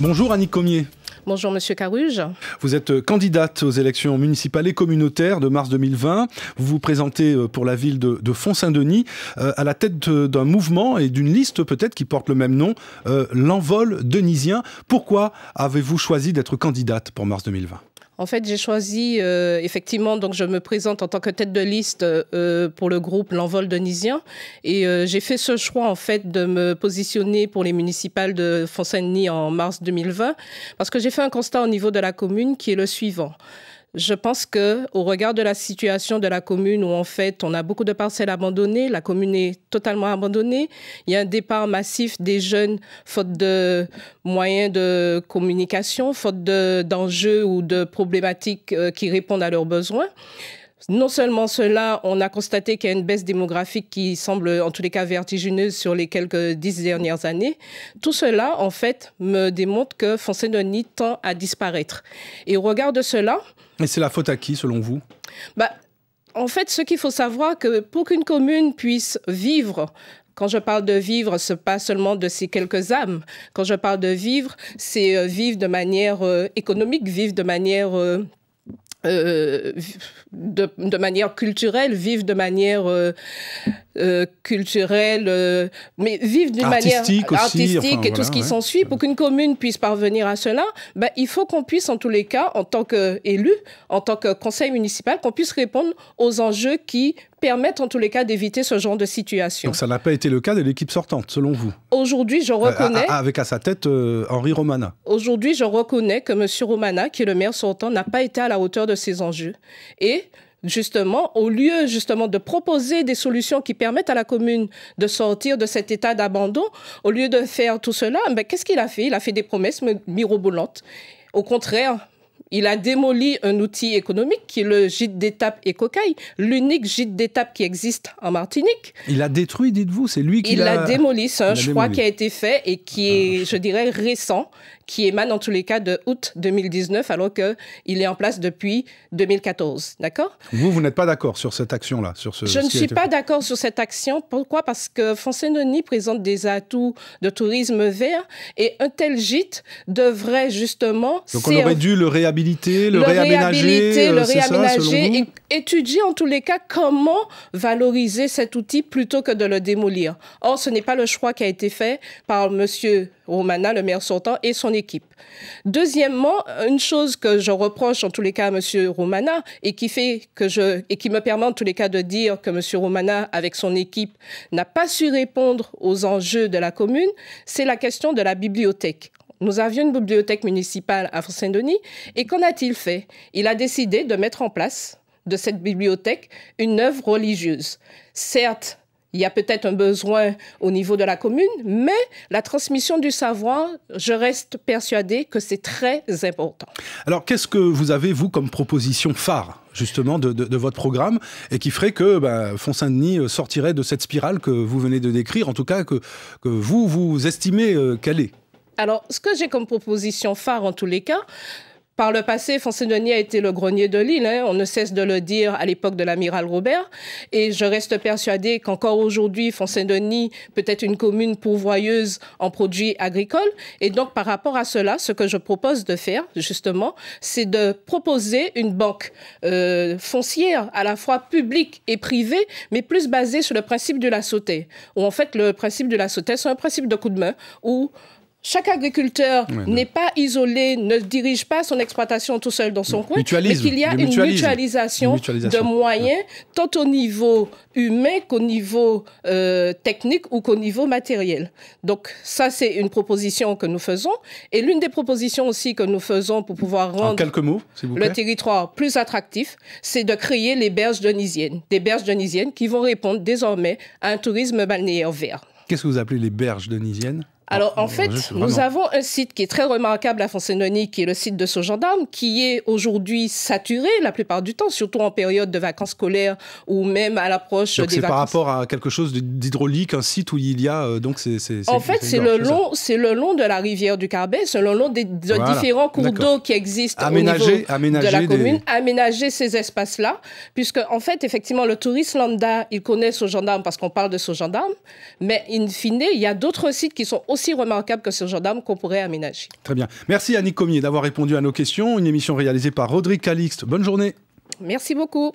Bonjour Annie Comier. Bonjour Monsieur Caruge. Vous êtes euh, candidate aux élections municipales et communautaires de mars 2020. Vous vous présentez euh, pour la ville de, de Font-Saint-Denis euh, à la tête d'un mouvement et d'une liste peut-être qui porte le même nom, l'envol denisien. Pourquoi avez-vous choisi d'être candidate pour mars 2020 en fait, j'ai choisi, euh, effectivement, donc je me présente en tant que tête de liste euh, euh, pour le groupe L'Envol Denisien. Et j'ai fait ce choix, en fait, de me positionner pour les municipales de font en mars 2020, parce que j'ai fait un constat au niveau de la commune qui est le suivant. Je pense que, au regard de la situation de la commune où en fait on a beaucoup de parcelles abandonnées, la commune est totalement abandonnée. Il y a un départ massif des jeunes, faute de moyens de communication, faute d'enjeux ou de problématiques euh, qui répondent à leurs besoins. Non seulement cela, on a constaté qu'il y a une baisse démographique qui semble en tous les cas vertigineuse sur les quelques dix dernières années. Tout cela, en fait, me démontre que foncé tend à disparaître. Et au regard de cela... mais c'est la faute à qui, selon vous bah, En fait, ce qu'il faut savoir, que pour qu'une commune puisse vivre quand je parle de vivre, ce n'est pas seulement de ces quelques âmes. Quand je parle de vivre, c'est euh, vivre de manière euh, économique, vivre de manière euh, euh, de, de, manière culturelle, vivent de manière euh, euh, culturel euh, mais vivent d'une manière artistique et tout ce qui s'ensuit. Pour qu'une commune puisse parvenir à cela, bah, il faut qu'on puisse, en tous les cas, en tant qu'élu, en tant que conseil municipal, qu'on puisse répondre aux enjeux qui permettent, en tous les cas, d'éviter ce genre de situation. Donc ça n'a pas été le cas de l'équipe sortante, selon vous Aujourd'hui, je euh, reconnais... avec à sa tête Henri Romana. Aujourd'hui, je reconnais que M. Romana, qui est le maire sortant, n'a pas été à la hauteur de ses enjeux. Et justement, au lieu justement de proposer des solutions qui permettent à la commune de sortir de cet état d'abandon, au lieu de faire tout cela, mais ben, qu'est-ce qu'il a fait Il a fait des promesses mirobolantes. Au contraire, il a démoli un outil économique qui est le gîte d'étape Écocaille, l'unique gîte d'étape qui existe en Martinique. Il a détruit, dites-vous, c'est lui qui Il l'a démoli, c'est un choix qui a été fait et qui ah, est, je dirais, récent, qui émane en tous les cas de août 2019, alors qu'il est en place depuis 2014, d'accord Vous, vous n'êtes pas d'accord sur cette action-là sur ce, Je ne suis pas d'accord sur cette action. Pourquoi Parce que Fonsenoni présente des atouts de tourisme vert et un tel gîte devrait justement... Donc on aurait dû le le, réaménager, euh, le réaménager étudier en tous les cas comment valoriser cet outil plutôt que de le démolir. Or, ce n'est pas le choix qui a été fait par Monsieur Romana, le maire sortant, et son équipe. Deuxièmement, une chose que je reproche en tous les cas à M. Romana et qui fait que je et qui me permet en tous les cas de dire que M. Romana, avec son équipe, n'a pas su répondre aux enjeux de la commune, c'est la question de la bibliothèque. Nous avions une bibliothèque municipale à Saint-Denis. Et qu'en a-t-il fait Il a décidé de mettre en place de cette bibliothèque une œuvre religieuse. Certes, il y a peut-être un besoin au niveau de la commune, mais la transmission du savoir, je reste persuadé que c'est très important. Alors, qu'est-ce que vous avez, vous, comme proposition phare justement de, votre programme et qui ferait que bah, ben, saint denis euh, sortirait de cette spirale que vous venez de décrire, en tout cas que, vous, vous estimez euh, qu'elle est alors, ce que j'ai comme proposition phare en tous les cas, par le passé, Foncin-Denis a été le grenier de l'île, hein. on ne cesse de le dire à l'époque de l'amiral Robert, et je reste persuadée qu'encore aujourd'hui, Foncin-Denis peut être une commune pourvoyeuse en produits agricoles, et donc par rapport à cela, ce que je propose de faire, justement, c'est de proposer une banque euh, foncière, à la fois publique et privée, mais plus basée sur le principe de la sauter, ou en fait le principe de la sauter, c'est un principe de coup de main, où chaque agriculteur n'est pas isolé, ne dirige pas son exploitation tout seul dans son coin, mais qu'il y a une mutualisation, de moyens, tant au niveau humain qu'au niveau euh, technique ou qu'au niveau matériel. Donc ça, c'est une proposition que nous faisons. Et l'une des propositions aussi que nous faisons pour pouvoir rendre le territoire plus attractif, c'est de créer les berges denisiennes, des berges denisiennes qui vont répondre désormais à un tourisme balnéaire vert. Qu'est-ce que vous appelez les berges denisiennes alors, ah, en fait, nous avons un site qui est très remarquable à Fonsenoni, qui est le site de ce gendarme, qui est aujourd'hui saturé la plupart du temps, surtout en période de vacances scolaires ou même à l'approche des vacances. C'est par rapport à quelque chose d'hydraulique, un site où il y a. Euh, donc c'est. en fait, c'est le, long, le long de la rivière du Carbet, c'est le long des, différents cours d'eau qui existent au niveau de la commune, aménager ces espaces-là, puisque, en fait, effectivement, le touriste lambda, il connaît ce gendarme parce qu'on parle de ce gendarme, mais in fine, il y a d'autres sites qui sont aussi remarquable que ce gendarme qu'on pourrait aménager. Très bien. Merci à Comier, d'avoir répondu à nos questions. Une émission réalisée par Rodrigue Calixte. Bonne journée. Merci beaucoup.